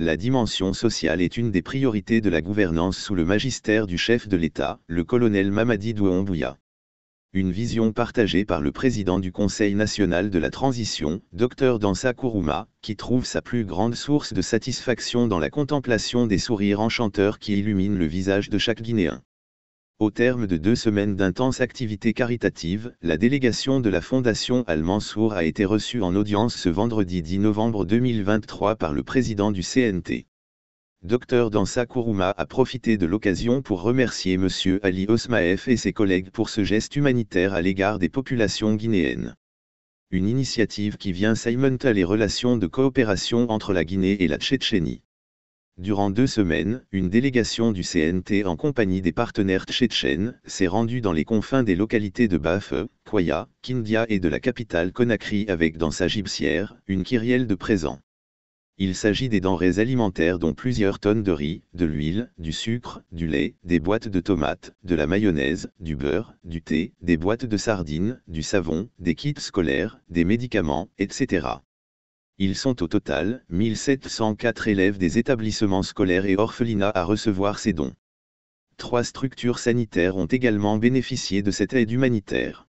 La dimension sociale est une des priorités de la gouvernance sous le magistère du chef de l'État, le colonel Mamadi Douombouya. Une vision partagée par le président du Conseil national de la transition, Dr Dansa Kuruma, qui trouve sa plus grande source de satisfaction dans la contemplation des sourires enchanteurs qui illuminent le visage de chaque Guinéen. Au terme de deux semaines d'intense activité caritative, la délégation de la Fondation Al-Mansour a été reçue en audience ce vendredi 10 novembre 2023 par le président du CNT. Dr Dansa Kourouma a profité de l'occasion pour remercier M. Ali Osmaef et ses collègues pour ce geste humanitaire à l'égard des populations guinéennes. Une initiative qui vient à les relations de coopération entre la Guinée et la Tchétchénie. Durant deux semaines, une délégation du CNT en compagnie des partenaires tchétchènes s'est rendue dans les confins des localités de Bafe, Koya, Kindia et de la capitale Conakry avec dans sa gypsière, une kyrielle de présents. Il s'agit des denrées alimentaires dont plusieurs tonnes de riz, de l'huile, du sucre, du lait, des boîtes de tomates, de la mayonnaise, du beurre, du thé, des boîtes de sardines, du savon, des kits scolaires, des médicaments, etc. Ils sont au total 1704 élèves des établissements scolaires et orphelinats à recevoir ces dons. Trois structures sanitaires ont également bénéficié de cette aide humanitaire.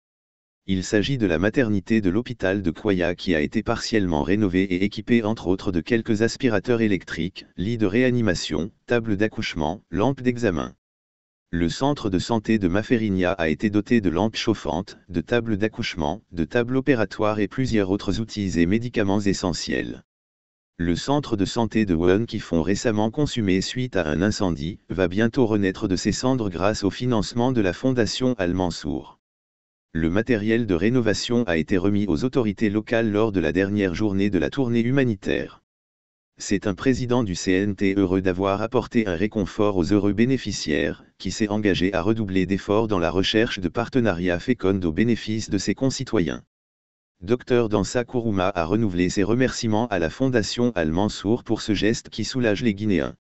Il s'agit de la maternité de l'hôpital de koya qui a été partiellement rénovée et équipée entre autres de quelques aspirateurs électriques, lits de réanimation, tables d'accouchement, lampes d'examen. Le centre de santé de Maferinia a été doté de lampes chauffantes, de tables d'accouchement, de tables opératoires et plusieurs autres outils et médicaments essentiels. Le centre de santé de Wuhan qui font récemment consumé suite à un incendie, va bientôt renaître de ses cendres grâce au financement de la fondation Almansour. Le matériel de rénovation a été remis aux autorités locales lors de la dernière journée de la tournée humanitaire. C'est un président du CNT heureux d'avoir apporté un réconfort aux heureux bénéficiaires, qui s'est engagé à redoubler d'efforts dans la recherche de partenariats fécondes au bénéfice de ses concitoyens. Dr Dansa Kuruma a renouvelé ses remerciements à la Fondation Al-Mansour pour ce geste qui soulage les Guinéens.